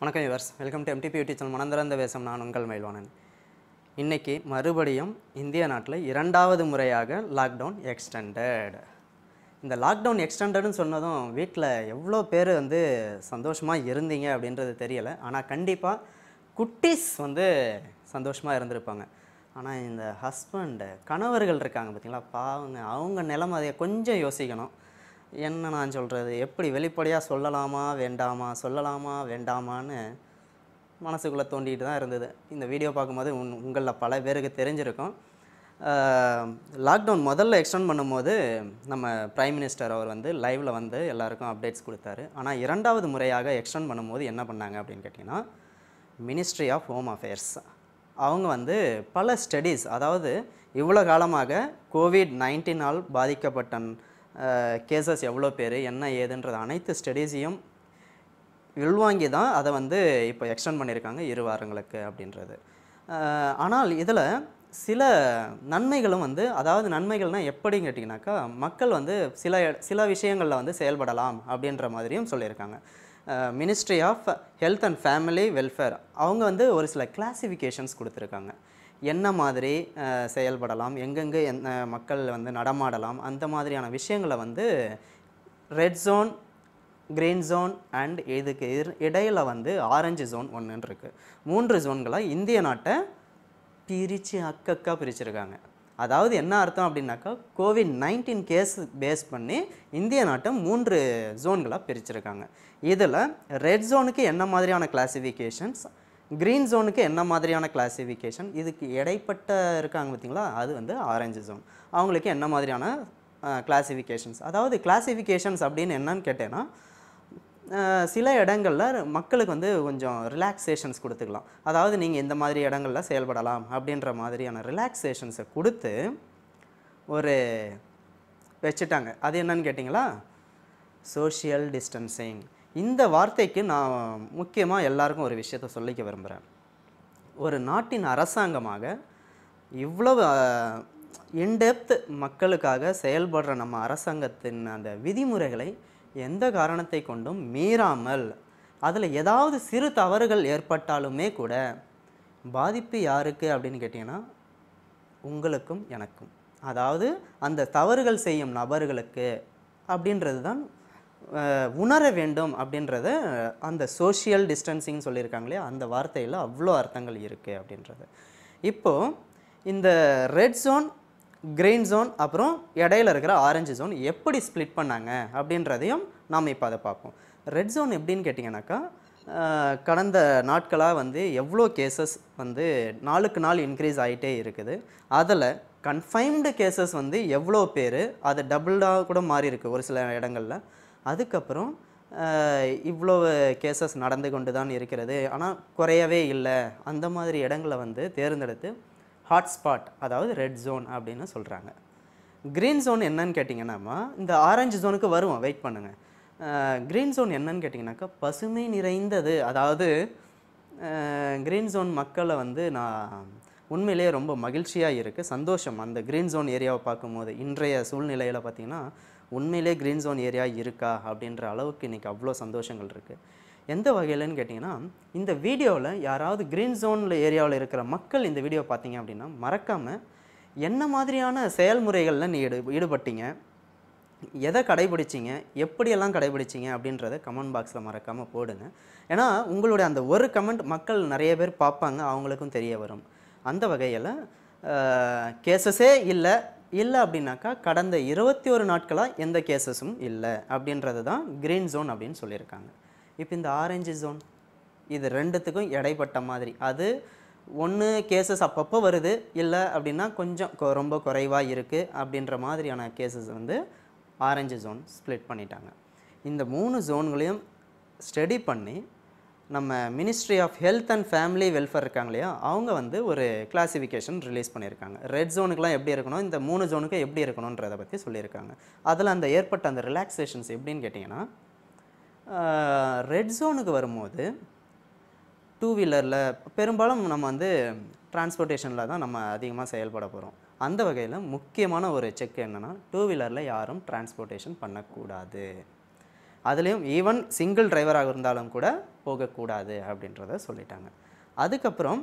வணக்கம் viewers welcome to MTB YouTube channel மனந்திறந்த வேஷம் நான் உங்கள் மயில்வாணன் இன்றைக்கி மறுபடியும் இந்திய நாட்டில் இரண்டாவது முறையாக லாக்டவுன் எக்ஸ்டெண்டட் இந்த லாக்டவுன் எக்ஸ்டெண்டட்னு சொன்னதும் வீட்டில் எவ்வளோ பேர் வந்து சந்தோஷமாக இருந்தீங்க அப்படின்றது தெரியலை ஆனால் கண்டிப்பாக குட்டீஸ் வந்து சந்தோஷமாக இருந்திருப்பாங்க ஆனால் இந்த ஹஸ்பண்டு கணவர்கள் இருக்காங்க பார்த்தீங்களா பாவங்க அவங்க நிலைமை அதை கொஞ்சம் யோசிக்கணும் என்ன நான் சொல்கிறது எப்படி வெளிப்படையாக சொல்லலாமா வேண்டாமா சொல்லலாமா வேண்டாமான்னு மனசுக்குள்ளே தோண்டிகிட்டு தான் இருந்தது இந்த வீடியோ பார்க்கும்போது உன் உங்களில் பல பேருக்கு தெரிஞ்சிருக்கும் லாக்டவுன் முதல்ல எக்ஸ்டெண்ட் பண்ணும்போது நம்ம ப்ரைம் மினிஸ்டர் அவர் வந்து லைவில் வந்து எல்லாருக்கும் அப்டேட்ஸ் கொடுத்தாரு ஆனால் இரண்டாவது முறையாக எக்ஸ்டெண்ட் பண்ணும்போது என்ன பண்ணாங்க அப்படின்னு கேட்டிங்கன்னா மினிஸ்ட்ரி ஆஃப் ஹோம் அஃபேர்ஸ் அவங்க வந்து பல ஸ்டடீஸ் அதாவது இவ்வளோ காலமாக கோவிட் நைன்டீனால் பாதிக்கப்பட்ட கேசஸ் எவ்வளோ பேர் என்ன ஏதுன்றது அனைத்து ஸ்டடீஸையும் உள்வாங்கி தான் அதை வந்து இப்போ எக்ஸ்டெண்ட் பண்ணியிருக்காங்க இரு வாரங்களுக்கு அப்படின்றது ஆனால் இதில் சில நன்மைகளும் வந்து அதாவது நன்மைகள்னால் எப்படின்னு கேட்டிங்கனாக்கா மக்கள் வந்து சில சில விஷயங்களில் வந்து செயல்படலாம் அப்படின்ற மாதிரியும் சொல்லியிருக்காங்க ministry of health and family welfare அவங்க வந்து ஒரு சில கிளாசிஃபிகேஷன்ஸ் கொடுத்துருக்காங்க என்ன மாதிரி செயல்படலாம் எங்கெங்கே என்ன மக்கள் வந்து நடமாடலாம் அந்த மாதிரியான விஷயங்களை வந்து red zone green zone and இதுக்கு இடையில் வந்து ஆரஞ்சு ஜோன் ஒன்றுன்னு இருக்குது மூன்று ஜோன்களாக இந்திய நாட்டை பிரித்து அக்கக்கா பிரிச்சிருக்காங்க அதாவது என்ன அர்த்தம் அப்படின்னாக்கா கோவிட் நைன்டீன் கேஸ் பேஸ் பண்ணி இந்திய நாட்டை மூன்று ஜோன்களாக பிரிச்சிருக்காங்க இதில் ரெட் ஜோனுக்கு என்ன மாதிரியான கிளாசிஃபிகேஷன்ஸ் க்ரீன் ஜோனுக்கு என்ன மாதிரியான கிளாசிஃபிகேஷன் இதுக்கு இடைப்பட்ட இருக்காங்க பார்த்தீங்களா அது வந்து ஆரஞ்சு ஜோன் அவங்களுக்கு என்ன மாதிரியான கிளாசிஃபிகேஷன்ஸ் அதாவது கிளாசிஃபிகேஷன்ஸ் அப்படின்னு என்னன்னு கேட்டேன்னா சில இடங்களில் மக்களுக்கு வந்து கொஞ்சம் ரிலாக்ஸேஷன்ஸ் கொடுத்துக்கலாம் அதாவது நீங்கள் இந்த மாதிரி இடங்களில் செயல்படலாம் அப்படின்ற மாதிரியான ரிலாக்ஸேஷன்ஸை கொடுத்து ஒரு வச்சுட்டாங்க அது என்னன்னு கேட்டிங்களா சோஷியல் டிஸ்டன்சிங் இந்த வார்த்தைக்கு நான் முக்கியமாக எல்லாருக்கும் ஒரு விஷயத்த சொல்லிக்க விரும்புகிறேன் ஒரு நாட்டின் அரசாங்கமாக இவ்வளவு இன்டெப்த் மக்களுக்காக செயல்படுற நம்ம அரசாங்கத்தின் அந்த விதிமுறைகளை எந்த காரணத்தை கொண்டும் மீறாமல் அதில் ஏதாவது சிறு தவறுகள் ஏற்பட்டாலுமே கூட பாதிப்பு யாருக்கு அப்படின்னு கேட்டிங்கன்னா உங்களுக்கும் எனக்கும் அதாவது அந்த தவறுகள் செய்யும் நபர்களுக்கு அப்படின்றது தான் உணர வேண்டும் அப்படின்றத அந்த சோஷியல் டிஸ்டன்சிங் சொல்லியிருக்காங்களே அந்த வார்த்தையில் அவ்வளோ அர்த்தங்கள் இருக்குது அப்படின்றது இப்போது இந்த ரெட் ஜோன் கிரீன் ஜோன் அப்புறம் இடையில இருக்கிற ஆரஞ்சு ஜோன் எப்படி ஸ்ப்ளிட் பண்ணாங்க அப்படின்றதையும் நாம் இப்போ அதை பார்ப்போம் ரெட் ஜோன் எப்படின்னு கேட்டிங்கனாக்கா கடந்த நாட்களாக வந்து எவ்வளோ கேசஸ் வந்து நாளுக்கு நாள் இன்க்ரீஸ் ஆகிட்டே இருக்குது அதில் கன்ஃபைம்டு கேசஸ் வந்து எவ்வளோ பேர் அது டபுள்டாக கூட மாறி இருக்குது ஒரு சில இடங்களில் அதுக்கப்புறம் இவ்வளோ கேசஸ் நடந்து கொண்டு தான் இருக்கிறது ஆனால் குறையவே இல்லை அந்த மாதிரி இடங்களை வந்து தேர்ந்தெடுத்து ஹாட்ஸ்பாட் அதாவது ரெட் ஜோன் அப்படின்னு சொல்கிறாங்க க்ரீன் ஜோன் என்னன்னு கேட்டிங்கன்னா இந்த ஆரஞ்சு ஜோனுக்கு வருவோம் வெயிட் பண்ணுங்கள் க்ரீன் ஜோன் என்னன்னு கேட்டிங்கனாக்கா பசுமை நிறைந்தது அதாவது க்ரீன் ஜோன் மக்களை வந்து நான் உண்மையிலேயே ரொம்ப மகிழ்ச்சியாக இருக்குது சந்தோஷம் அந்த க்ரீன் ஜோன் ஏரியாவை பார்க்கும்போது இன்றைய சூழ்நிலையில் பார்த்திங்கன்னா உண்மையிலே க்ரீன் ஜோன் ஏரியா இருக்கா அப்படின்ற அளவுக்கு இன்றைக்கி அவ்வளோ சந்தோஷங்கள் இருக்குது எந்த வகையிலன்னு கேட்டிங்கன்னா இந்த வீடியோவில் யாராவது க்ரீன் ஜோனில் ஏரியாவில் இருக்கிற மக்கள் இந்த வீடியோ பார்த்தீங்க அப்படின்னா மறக்காமல் என்ன மாதிரியான செயல்முறைகளில் நீ ஈடு ஈடுபட்டீங்க எதை கடைபிடிச்சிங்க எப்படியெல்லாம் கடைபிடிச்சிங்க அப்படின்றத கமெண்ட் பாக்ஸில் மறக்காமல் போடுங்க ஏன்னா உங்களுடைய அந்த ஒரு கமெண்ட் மக்கள் நிறைய பேர் பார்ப்பாங்க அவங்களுக்கும் தெரிய வரும் அந்த வகையில் கேசஸே இல்லை இல்லை அப்படின்னாக்கா கடந்த இருபத்தி ஒரு நாட்களாக எந்த கேசஸும் இல்லை அப்படின்றது தான் க்ரீன் ஜோன் அப்படின்னு சொல்லியிருக்காங்க இப்போ இந்த ஆரஞ்சு ஜோன் இது ரெண்டுத்துக்கும் இடைப்பட்ட மாதிரி அது ஒன்று கேசஸ் அப்பப்போ வருது இல்லை அப்படின்னா கொஞ்சம் ரொம்ப குறைவாக இருக்குது அப்படின்ற மாதிரியான கேசஸ் வந்து ஆரஞ்சு ஜோன் ஸ்ப்ளிட் பண்ணிட்டாங்க இந்த மூணு ஜோன்களையும் ஸ்டடி பண்ணி நம்ம ministry of health and family welfare இருக்காங்க இல்லையா அவங்க வந்து ஒரு கிளாசிஃபிகேஷன் ரிலீஸ் பண்ணியிருக்காங்க ரெட் ஜோனுக்குலாம் எப்படி இருக்கணும் இந்த மூணு ஜோனுக்கு எப்படி இருக்கணுன்றதை பற்றி சொல்லியிருக்காங்க அதில் அந்த ஏற்பட்ட அந்த ரிலாக்ஸேஷன்ஸ் எப்படின்னு கேட்டிங்கன்னா ரெட் ஜோனுக்கு வரும்போது டூ வீலரில் பெரும்பாலும் நம்ம வந்து டிரான்ஸ்போர்ட்டேஷனில் தான் நம்ம அதிகமாக செயல்பட போகிறோம் அந்த வகையில் முக்கியமான ஒரு செக் என்னென்னா டூ வீலரில் யாரும் டிரான்ஸ்போர்ட்டேஷன் பண்ணக்கூடாது அதுலேயும் ஈவன் சிங்கிள் டிரைவராக இருந்தாலும் கூட போகக்கூடாது அப்படின்றத சொல்லிட்டாங்க அதுக்கப்புறம்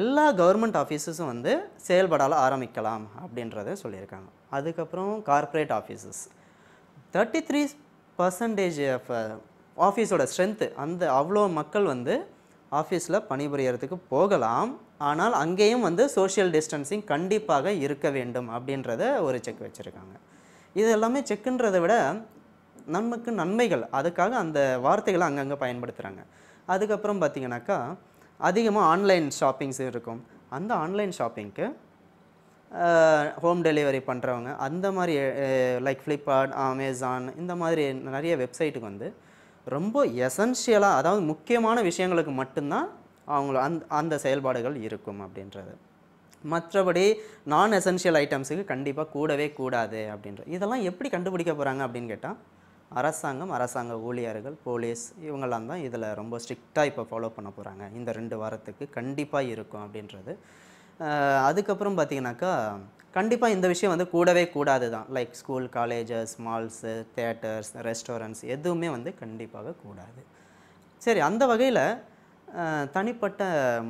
எல்லா கவர்மெண்ட் ஆஃபீஸஸும் வந்து செயல்படால் ஆரம்பிக்கலாம் அப்படின்றத சொல்லியிருக்காங்க அதுக்கப்புறம் corporate offices thirty three percentage of ஆஃபீஸோட ஸ்ட்ரென்த்து அந்த அவ்வளோ மக்கள் வந்து ஆஃபீஸில் பணிபுரியறதுக்கு போகலாம் ஆனால் அங்கேயும் வந்து சோஷியல் டிஸ்டன்சிங் கண்டிப்பாக இருக்க வேண்டும் அப்படின்றத ஒரு செக் வச்சுருக்காங்க இது எல்லாமே செக்குன்றதை விட நமக்கு நன்மைகள் அதுக்காக அந்த வார்த்தைகளை அங்கங்கே பயன்படுத்துகிறாங்க அதுக்கப்புறம் பார்த்திங்கனாக்கா அதிகமாக ஆன்லைன் ஷாப்பிங்ஸ் இருக்கும் அந்த ஆன்லைன் ஷாப்பிங்க்கு ஹோம் டெலிவரி பண்ணுறவங்க அந்த மாதிரி லைக் ஃப்ளிப்கார்ட் அமேசான் இந்த மாதிரி நிறைய வெப்சைட்டுக்கு வந்து ரொம்ப எசென்ஷியலாக அதாவது முக்கியமான விஷயங்களுக்கு மட்டும்தான் அவங்கள அந் அந்த செயல்பாடுகள் இருக்கும் அப்படின்றது மற்றபடி நான் எசென்ஷியல் ஐட்டம்ஸுக்கு கண்டிப்பாக கூடவே கூடாது அப்படின்ற இதெல்லாம் எப்படி கண்டுபிடிக்க போகிறாங்க அப்படின்னு கேட்டால் அரசாங்கம் அரசாங்க ஊழியர்கள் போலீஸ் இவங்கெல்லாம் தான் இதில் ரொம்ப ஸ்ட்ரிக்டாக இப்போ ஃபாலோ பண்ண போகிறாங்க இந்த ரெண்டு வாரத்துக்கு கண்டிப்பாக இருக்கும் அப்படின்றது அதுக்கப்புறம் பார்த்திங்கனாக்கா கண்டிப்பாக இந்த விஷயம் வந்து கூடவே கூடாது தான் like school colleges malls theatres restaurants எதுவுமே வந்து கண்டிப்பாக கூடாது சரி அந்த வகையில் தனிப்பட்ட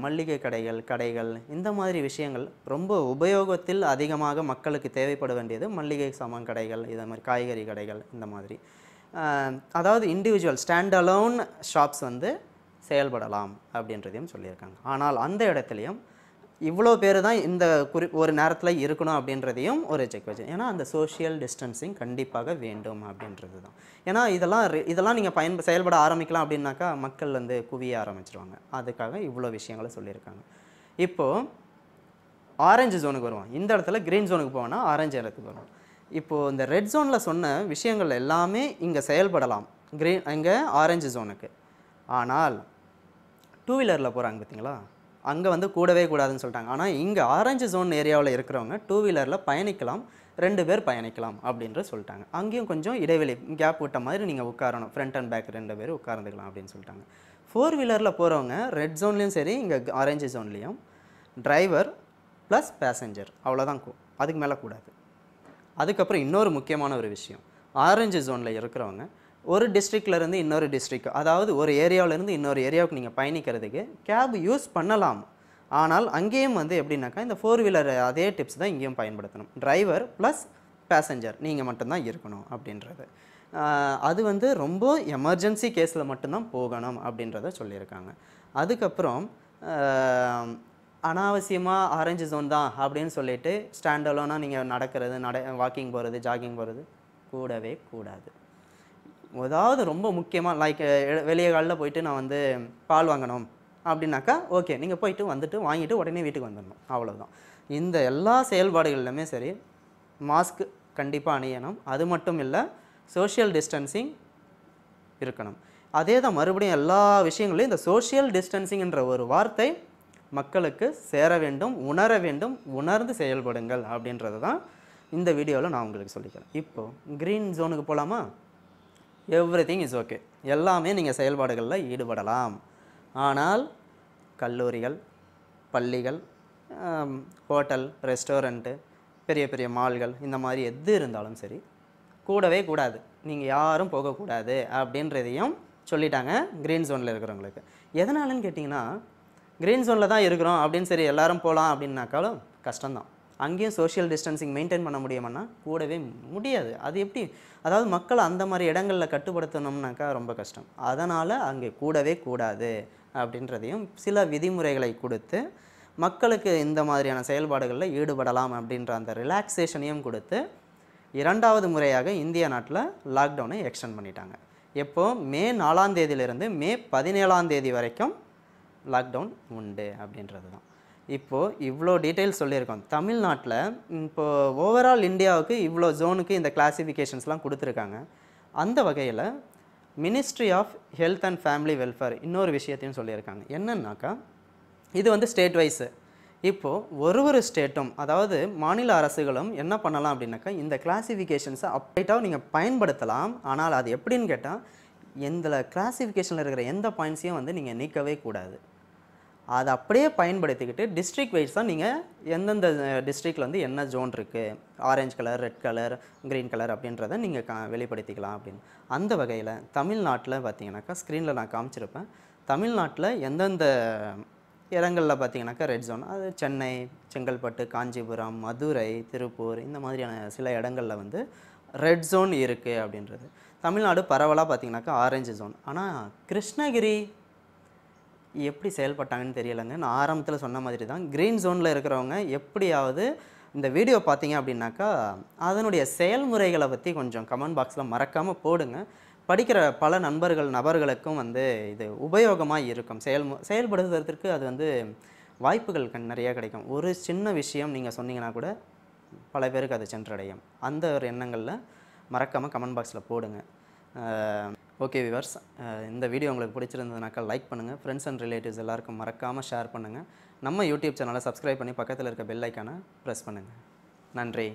மல்லிகை கடைகள் கடைகள் இந்த மாதிரி விஷயங்கள் ரொம்ப உபயோகத்தில் அதிகமாக மக்களுக்கு தேவைப்பட வேண்டியது மல்லிகை சாமான் கடைகள் இதை மாதிரி காய்கறி கடைகள் இந்த மாதிரி அதாவது இண்டிவிஜுவல் ஸ்டாண்ட் அலோன் ஷாப்ஸ் வந்து செயல்படலாம் அப்படின்றதையும் சொல்லியிருக்காங்க ஆனால் அந்த இடத்துலையும் இவ்வளோ பேர் தான் இந்த குறி ஒரு நேரத்தில் இருக்கணும் அப்படின்றதையும் ஒரு செக் வச்சு ஏன்னா அந்த சோஷியல் டிஸ்டன்சிங் கண்டிப்பாக வேண்டும் அப்படின்றது தான் ஏன்னா இதெல்லாம் இதெல்லாம் நீங்கள் பயன் செயல்பட ஆரம்பிக்கலாம் அப்படின்னாக்கா மக்கள் வந்து குவிய ஆரம்பிச்சிருவாங்க அதுக்காக இவ்வளோ விஷயங்களை சொல்லியிருக்காங்க இப்போது ஆரஞ்சு ஜோனுக்கு வருவோம் இந்த இடத்துல க்ரீன் ஜோனுக்கு போவோம்னா ஆரஞ்சு இடத்துக்கு வருவோம் இப்போது இந்த ரெட் ஜோனில் சொன்ன விஷயங்கள் எல்லாமே இங்கே செயல்படலாம் க்ரீன் இங்கே ஆரஞ்சு ஜோனுக்கு ஆனால் டூ வீலரில் போகிறாங்க பார்த்தீங்களா அங்கே வந்து கூடவே கூடாதுன்னு சொல்லிட்டாங்க ஆனால் இங்கே ஆரஞ்சு ஜோன் ஏரியாவில் இருக்கிறவங்க டூ வீலரில் பயணிக்கலாம் ரெண்டு பேர் பயணிக்கலாம் அப்படின்ற சொல்லிட்டாங்க அங்கேயும் கொஞ்சம் இடைவெளி கேப் விட்ட மாதிரி நீங்கள் உட்காரணும் ஃப்ரண்ட் அண்ட் பேக் ரெண்டு பேர் உட்கார்ந்துக்கலாம் அப்படின்னு சொல்லிட்டாங்க ஃபோர் வீலரில் போகிறவங்க ரெட் ஜோன்லேயும் சரி இங்கே ஆரஞ்சு ஜோன்லேயும் டிரைவர் ப்ளஸ் பேசஞ்சர் அவ்வளோதான் அதுக்கு மேலே கூடாது அதுக்கப்புறம் இன்னொரு முக்கியமான ஒரு விஷயம் ஆரஞ்சு ஜோனில் இருக்கிறவங்க ஒரு டிஸ்ட்ரிக்ட்லேருந்து இன்னொரு டிஸ்ட்ரிக் அதாவது ஒரு ஏரியாவிலேருந்து இன்னொரு ஏரியாவுக்கு நீங்கள் பயணிக்கிறதுக்கு கேப் யூஸ் பண்ணலாம் ஆனால் அங்கேயும் வந்து எப்படின்னாக்கா இந்த ஃபோர் வீலர் அதே டிப்ஸ் தான் இங்கேயும் பயன்படுத்தணும் டிரைவர் ப்ளஸ் பேசஞ்சர் நீங்கள் மட்டும்தான் இருக்கணும் அப்படின்றது அது வந்து ரொம்ப எமர்ஜென்சி கேஸில் மட்டும்தான் போகணும் அப்படின்றத சொல்லியிருக்காங்க அதுக்கப்புறம் அனாவசியமாக ஆரஞ்சு ஜோன் தான் அப்படின்னு சொல்லிட்டு ஸ்டாண்டலோனால் நீங்கள் நடக்கிறது நட வாக்கிங் போகிறது ஜாகிங் போகிறது கூடவே கூடாது ஏதாவது ரொம்ப முக்கியமாக லைக் வெளியே காலில் போயிட்டு நான் வந்து பால் வாங்கணும் அப்படின்னாக்கா ஓகே நீங்கள் போயிட்டு வந்துட்டு வாங்கிட்டு உடனே வீட்டுக்கு வந்துடணும் அவ்வளோதான் இந்த எல்லா செயல்பாடுகள்லையுமே சரி மாஸ்க் கண்டிப்பாக அணியணும் அது மட்டும் இல்லை சோஷியல் டிஸ்டன்சிங் இருக்கணும் அதே தான் மறுபடியும் எல்லா விஷயங்களையும் இந்த சோஷியல் டிஸ்டன்சிங்கிற ஒரு வார்த்தை மக்களுக்கு சேர வேண்டும் உணர வேண்டும் உணர்ந்து செயல்படுங்கள் அப்படின்றது தான் இந்த வீடியோவில் நான் உங்களுக்கு சொல்லிக்கிறேன் இப்போது க்ரீன் ஜோனுக்கு போகலாமா எவ்ரி திங் இஸ் ஓகே எல்லாமே நீங்கள் செயல்பாடுகளில் ஈடுபடலாம் ஆனால் கல்லூரிகள் பள்ளிகள் ஹோட்டல் ரெஸ்டாரண்ட்டு பெரிய பெரிய மால்கள் இந்த மாதிரி எது இருந்தாலும் சரி கூடவே கூடாது நீங்கள் யாரும் போகக்கூடாது அப்படின்றதையும் சொல்லிட்டாங்க க்ரீன் ஜோனில் இருக்கிறவங்களுக்கு எதனாலன்னு கேட்டிங்கன்னா கிரீன் ஜோனில் தான் இருக்கிறோம் அப்படின்னு சரி எல்லோரும் போகலாம் அப்படின்னாக்காலும் கஷ்டம்தான் அங்கேயும் சோஷியல் டிஸ்டன்சிங் மெயின்டைன் பண்ண முடியுமானா கூடவே முடியாது அது எப்படி அதாவது மக்களை அந்த மாதிரி இடங்களில் கட்டுப்படுத்தணும்னாக்கா ரொம்ப கஷ்டம் அதனால் அங்கே கூடவே கூடாது அப்படின்றதையும் சில விதிமுறைகளை கொடுத்து மக்களுக்கு இந்த மாதிரியான செயல்பாடுகளில் ஈடுபடலாம் அப்படின்ற அந்த ரிலாக்ஸேஷனையும் கொடுத்து இரண்டாவது முறையாக இந்திய நாட்டில் லாக்டவுனை எக்ஸ்டெண்ட் பண்ணிட்டாங்க எப்போது மே நாலாம் தேதியிலிருந்து மே பதினேழாம் தேதி வரைக்கும் லாக்டவுன் உண்டு அப்படின்றது தான் இப்போது இவ்வளோ டீட்டெயில்ஸ் சொல்லியிருக்கோம் தமிழ்நாட்டில் இப்போது ஓவரால் இந்தியாவுக்கு இவ்வளோ ஜோனுக்கு இந்த கிளாஸிஃபிகேஷன்ஸ்லாம் கொடுத்துருக்காங்க அந்த வகையில் ministry of health and family welfare இன்னொரு விஷயத்தையும் சொல்லியிருக்காங்க என்னன்னாக்கா இது வந்து ஸ்டேட் வைஸு இப்போது ஒரு ஒரு ஸ்டேட்டும் அதாவது மாநில அரசுகளும் என்ன பண்ணலாம் அப்படின்னாக்கா இந்த கிளாஸிஃபிகேஷன்ஸை அப்டேட்டாக நீங்கள் பயன்படுத்தலாம் ஆனால் அது எப்படின்னு கேட்டால் எந்த கிளாஸிஃபிகேஷனில் இருக்கிற எந்த பாயிண்ட்ஸையும் வந்து நீங்கள் நீக்கவே கூடாது அதை அப்படியே பயன்படுத்திக்கிட்டு டிஸ்ட்ரிக் வைஸ் தான் நீங்கள் எந்தெந்த டிஸ்ட்ரிக்டில் வந்து என்ன ஜோன் இருக்குது orange colour red colour green colour அப்படின்றத நீங்கள் கா வெளிப்படுத்திக்கலாம் அப்படின்னு அந்த வகையில் தமிழ்நாட்டில் பார்த்தீங்கன்னாக்கா ஸ்க்ரீனில் நான் காமிச்சிருப்பேன் தமிழ்நாட்டில் எந்தெந்த இடங்களில் பார்த்தீங்கன்னாக்கா ரெட் ஜோன் அது சென்னை செங்கல்பட்டு காஞ்சிபுரம் மதுரை திருப்பூர் இந்த மாதிரியான சில இடங்களில் வந்து ரெட் ஜோன் இருக்குது அப்படின்றது தமிழ்நாடு பரவலாக பார்த்திங்கனாக்கா ஆரஞ்சு ஜோன் ஆனால் கிருஷ்ணகிரி எப்படி செயல்பட்டாங்கன்னு தெரியலைங்க நான் ஆரம்பத்தில் சொன்ன மாதிரி தான் க்ரீன் ஜோனில் இருக்கிறவங்க எப்படியாவது இந்த வீடியோ பார்த்தீங்க அப்படின்னாக்கா அதனுடைய செயல்முறைகளை பற்றி கொஞ்சம் கமெண்ட் பாக்ஸில் மறக்காமல் போடுங்க படிக்கிற பல நண்பர்கள் நபர்களுக்கும் வந்து இது உபயோகமாக இருக்கும் செயல் செயல்படுத்துறதுக்கு அது வந்து வாய்ப்புகள் கண் நிறையா கிடைக்கும் ஒரு சின்ன விஷயம் நீங்கள் சொன்னீங்கன்னா கூட பல பேருக்கு அது சென்றடையும் அந்த ஒரு எண்ணங்களில் மறக்காமல் கமெண்ட் பாக்ஸில் போடுங்க ஓகே விவர்ஸ் இந்த வீடியோ உங்களுக்கு பிடிச்சிருந்ததுனாக்கா லைக் பண்ணுங்கள் ஃப்ரெண்ட்ஸ் அண்ட் ரிலேட்டிவ்ஸ் எல்லாருக்கும் மறக்காமல் ஷேர் பண்ணுங்கள் நம்ம யூடியூப் சேனலை சப்ஸ்கிரைப் பண்ணி பக்கத்தில் இருக்க பெல் ஐக்கானை ப்ரெஸ் பண்ணுங்கள் நன்றி